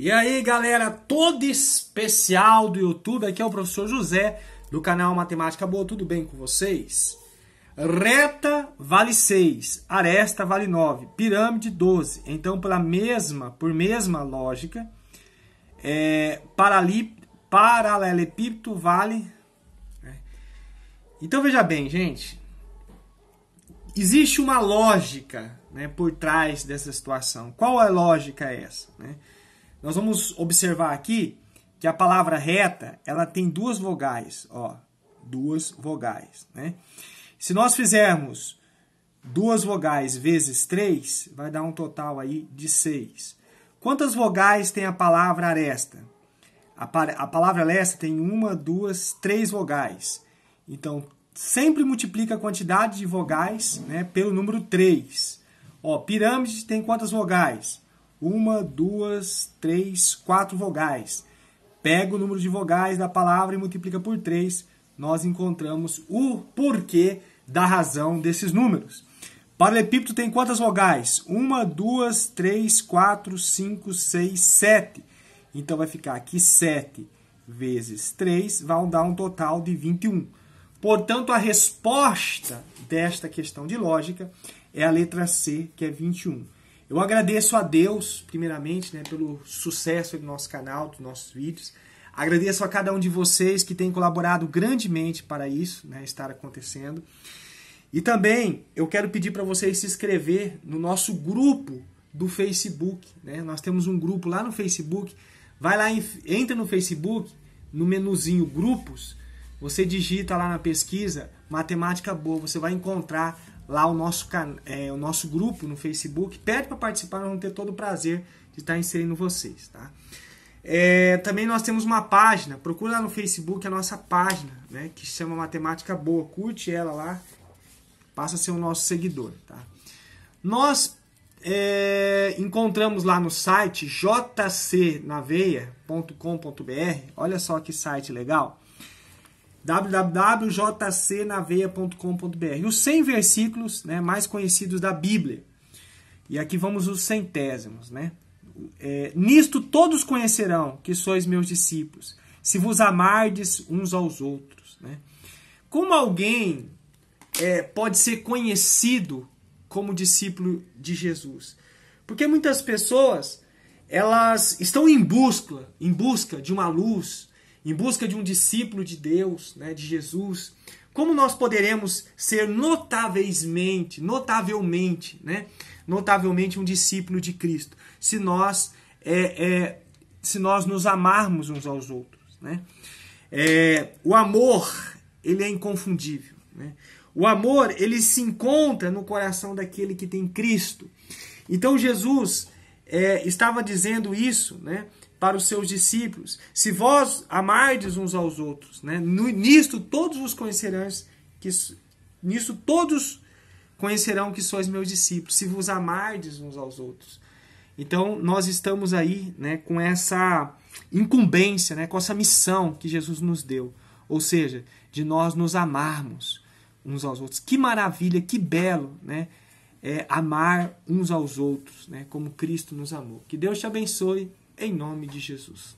E aí, galera, todo especial do YouTube, aqui é o professor José, do canal Matemática Boa, tudo bem com vocês? Reta vale 6, aresta vale 9, pirâmide 12. Então, pela mesma, por mesma lógica, é, paralelepípedo vale... Né? Então, veja bem, gente, existe uma lógica né, por trás dessa situação. Qual a lógica é essa? Né? Nós vamos observar aqui que a palavra reta, ela tem duas vogais, ó, duas vogais, né? Se nós fizermos duas vogais vezes três, vai dar um total aí de seis. Quantas vogais tem a palavra aresta? A, a palavra aresta tem uma, duas, três vogais. Então, sempre multiplica a quantidade de vogais né, pelo número três Ó, pirâmide tem quantas vogais? uma, duas, três, quatro vogais. Pega o número de vogais da palavra e multiplica por três. Nós encontramos o porquê da razão desses números. Epípto tem quantas vogais? Uma, duas, três, quatro, cinco, seis, sete. Então vai ficar aqui 7 vezes 3, vão dar um total de 21. Portanto, a resposta desta questão de lógica é a letra C, que é 21. Eu agradeço a Deus, primeiramente, né, pelo sucesso do nosso canal, dos nossos vídeos. Agradeço a cada um de vocês que tem colaborado grandemente para isso né, estar acontecendo. E também eu quero pedir para vocês se inscrever no nosso grupo do Facebook. Né? Nós temos um grupo lá no Facebook. Vai lá, entra no Facebook, no menuzinho Grupos. Você digita lá na pesquisa Matemática Boa. Você vai encontrar lá o nosso, é, o nosso grupo no Facebook. Pede para participar, nós vamos ter todo o prazer de estar inserindo vocês, tá? É, também nós temos uma página, procura lá no Facebook a nossa página, né, que chama Matemática Boa, curte ela lá, passa a ser o nosso seguidor, tá? Nós é, encontramos lá no site jcnaveia.com.br, olha só que site legal, www.jcnaveia.com.br. Os 100 versículos né, mais conhecidos da Bíblia. E aqui vamos os centésimos, né? É, Nisto todos conhecerão que sois meus discípulos, se vos amardes uns aos outros. Né? Como alguém é, pode ser conhecido como discípulo de Jesus? Porque muitas pessoas elas estão em busca, em busca de uma luz, em busca de um discípulo de Deus, né, de Jesus, como nós poderemos ser notavelmente, notavelmente, né, notavelmente um discípulo de Cristo, se nós, é, é, se nós nos amarmos uns aos outros, né? É, o amor ele é inconfundível, né? O amor ele se encontra no coração daquele que tem Cristo. Então Jesus é, estava dizendo isso, né? para os seus discípulos: Se vós amardes uns aos outros, né? nisto todos os conhecerão que nisto todos conhecerão que sois meus discípulos, se vos amardes uns aos outros. Então, nós estamos aí, né, com essa incumbência, né, com essa missão que Jesus nos deu, ou seja, de nós nos amarmos uns aos outros. Que maravilha, que belo, né? É amar uns aos outros, né? Como Cristo nos amou. Que Deus te abençoe em nome de Jesus.